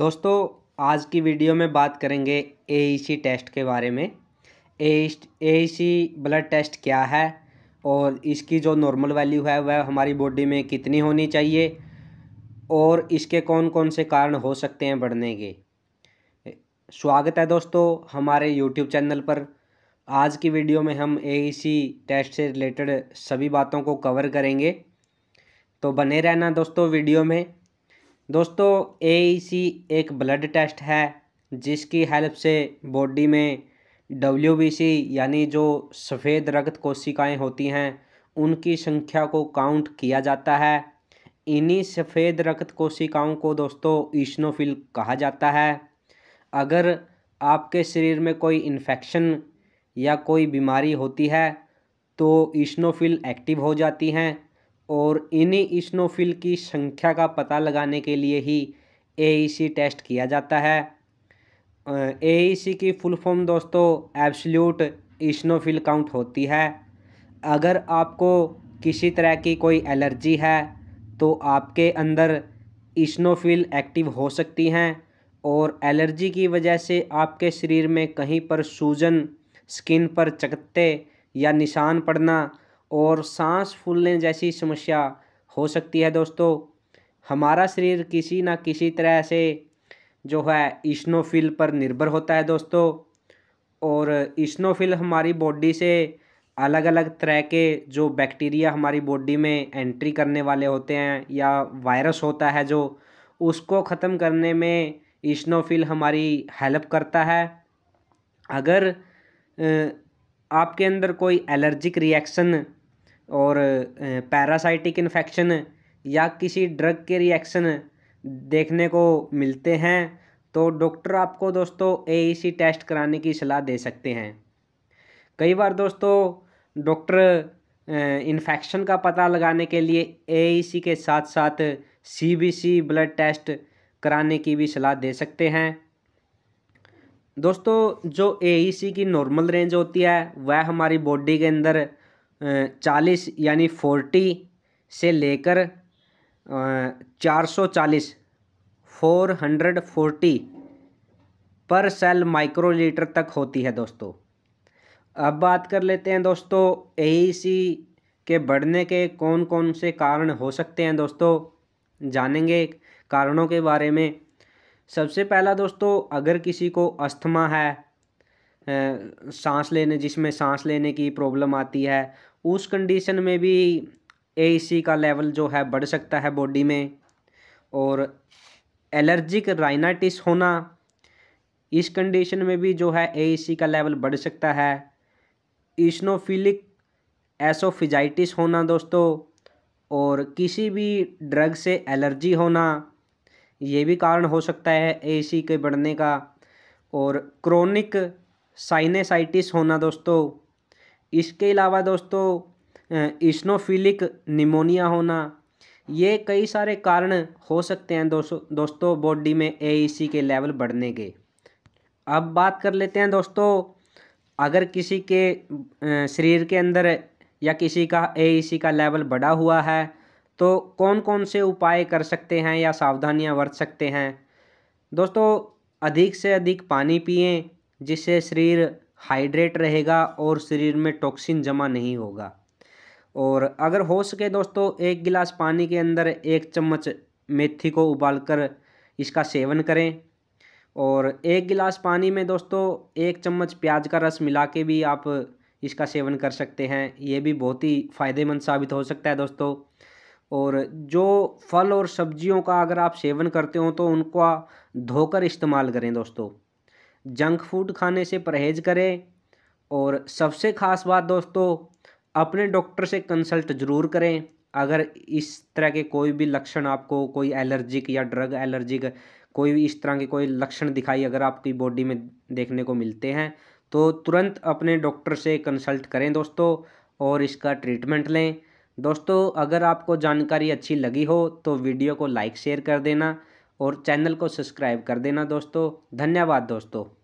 दोस्तों आज की वीडियो में बात करेंगे ए टेस्ट e के बारे में ए ब्लड टेस्ट क्या है और इसकी जो नॉर्मल वैल्यू है वह हमारी बॉडी में कितनी होनी चाहिए और इसके कौन कौन से कारण हो सकते हैं बढ़ने के स्वागत है दोस्तों हमारे यूट्यूब चैनल पर आज की वीडियो में हम ए टेस्ट e से रिलेटेड सभी बातों को कवर करेंगे तो बने रहना दोस्तों वीडियो में दोस्तों ए e एक ब्लड टेस्ट है जिसकी हेल्प से बॉडी में डब्ल्यू यानी जो सफ़ेद रक्त कोशिकाएं होती हैं उनकी संख्या को काउंट किया जाता है इन्हीं सफ़ेद रक्त कोशिकाओं को दोस्तों ईश्नोफिल कहा जाता है अगर आपके शरीर में कोई इन्फेक्शन या कोई बीमारी होती है तो ईश्नोफिल एक्टिव हो जाती हैं और इन्हीं स्नोफिल की संख्या का पता लगाने के लिए ही ए टेस्ट e किया जाता है ए e की फुल फॉर्म दोस्तों एब्सल्यूट स्नोफिल काउंट होती है अगर आपको किसी तरह की कोई एलर्जी है तो आपके अंदर स्नोफिल एक्टिव हो सकती हैं और एलर्जी की वजह से आपके शरीर में कहीं पर सूजन स्किन पर चकत्ते या निशान पड़ना और सांस फूलने जैसी समस्या हो सकती है दोस्तों हमारा शरीर किसी ना किसी तरह से जो है इश्नोफिल पर निर्भर होता है दोस्तों और इश्नोफिल हमारी बॉडी से अलग अलग तरह के जो बैक्टीरिया हमारी बॉडी में एंट्री करने वाले होते हैं या वायरस होता है जो उसको ख़त्म करने में इश्नोफिल हमारी हेल्प करता है अगर आपके अंदर कोई एलर्जिक रिएक्शन और पैरासाइटिक इन्फेक्शन या किसी ड्रग के रिएक्शन देखने को मिलते हैं तो डॉक्टर आपको दोस्तों ए टेस्ट e कराने की सलाह दे सकते हैं कई बार दोस्तों डॉक्टर इन्फेक्शन का पता लगाने के लिए ए e के साथ साथ सी ब्लड टेस्ट कराने की भी सलाह दे सकते हैं दोस्तों जो ए e की नॉर्मल रेंज होती है वह हमारी बॉडी के अंदर चालीस यानी फोर्टी से लेकर चार सौ चालीस four hundred forty per cell microliter तक होती है दोस्तों अब बात कर लेते हैं दोस्तों सी e के बढ़ने के कौन कौन से कारण हो सकते हैं दोस्तों जानेंगे कारणों के बारे में सबसे पहला दोस्तों अगर किसी को अस्थमा है सांस लेने जिसमें सांस लेने की प्रॉब्लम आती है उस कंडीशन में भी ए का लेवल जो है बढ़ सकता है बॉडी में और एलर्जिक राइनाइटिस होना इस कंडीशन में भी जो है ए का लेवल बढ़ सकता है इसनोफिलिक एसोफिजाइटिस होना दोस्तों और किसी भी ड्रग से एलर्जी होना ये भी कारण हो सकता है ए के बढ़ने का और क्रोनिक साइनेसाइटिस होना दोस्तों इसके अलावा दोस्तों इस्नोफिलिक निमोनिया होना ये कई सारे कारण हो सकते हैं दोस्तों दोस्तों बॉडी में ए e के लेवल बढ़ने के अब बात कर लेते हैं दोस्तों अगर किसी के शरीर के अंदर या किसी का ए e का लेवल बढ़ा हुआ है तो कौन कौन से उपाय कर सकते हैं या सावधानियां बरत सकते हैं दोस्तों अधिक से अधिक पानी पिए जिससे शरीर हाइड्रेट रहेगा और शरीर में टॉक्सिन जमा नहीं होगा और अगर हो सके दोस्तों एक गिलास पानी के अंदर एक चम्मच मेथी को उबालकर इसका सेवन करें और एक गिलास पानी में दोस्तों एक चम्मच प्याज का रस मिला के भी आप इसका सेवन कर सकते हैं ये भी बहुत ही फ़ायदेमंद साबित हो सकता है दोस्तों और जो फल और सब्जियों का अगर आप सेवन करते हो तो उनका धोकर इस्तेमाल करें दोस्तों जंक फूड खाने से परहेज करें और सबसे ख़ास बात दोस्तों अपने डॉक्टर से कंसल्ट ज़रूर करें अगर इस तरह के कोई भी लक्षण आपको कोई एलर्जिक या ड्रग एलर्जिक कोई भी इस तरह के कोई लक्षण दिखाई अगर आपकी बॉडी में देखने को मिलते हैं तो तुरंत अपने डॉक्टर से कंसल्ट करें दोस्तों और इसका ट्रीटमेंट लें दोस्तों अगर आपको जानकारी अच्छी लगी हो तो वीडियो को लाइक शेयर कर देना और चैनल को सब्सक्राइब कर देना दोस्तों धन्यवाद दोस्तों